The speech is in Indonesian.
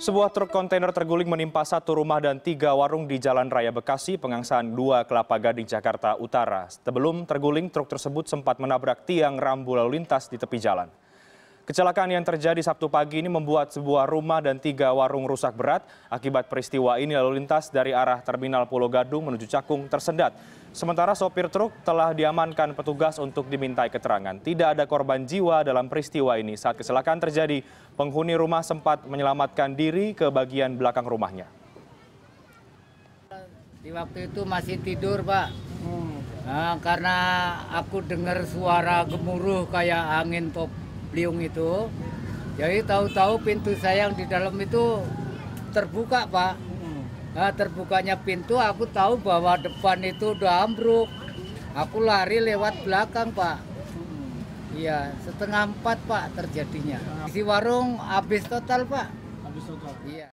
Sebuah truk kontainer terguling menimpa satu rumah dan tiga warung di Jalan Raya Bekasi, Pengangsaan dua Kelapa Gading, Jakarta Utara. Sebelum terguling, truk tersebut sempat menabrak tiang rambu lalu lintas di tepi jalan. Kecelakaan yang terjadi Sabtu pagi ini membuat sebuah rumah dan tiga warung rusak berat. Akibat peristiwa ini lalu lintas dari arah Terminal Pulau Gadung menuju Cakung tersendat. Sementara sopir truk telah diamankan petugas untuk dimintai keterangan. Tidak ada korban jiwa dalam peristiwa ini. Saat kecelakaan terjadi, penghuni rumah sempat menyelamatkan diri ke bagian belakang rumahnya. Di waktu itu masih tidur, Pak. Nah, karena aku dengar suara gemuruh kayak angin top liung itu. Jadi tahu-tahu pintu saya yang di dalam itu terbuka, Pak. Hmm. Nah, terbukanya pintu aku tahu bahwa depan itu udah ambruk. Aku lari lewat belakang, Pak. Hmm. Iya, setengah empat, Pak, terjadinya. Isi warung habis total, Pak. Habis total? Iya.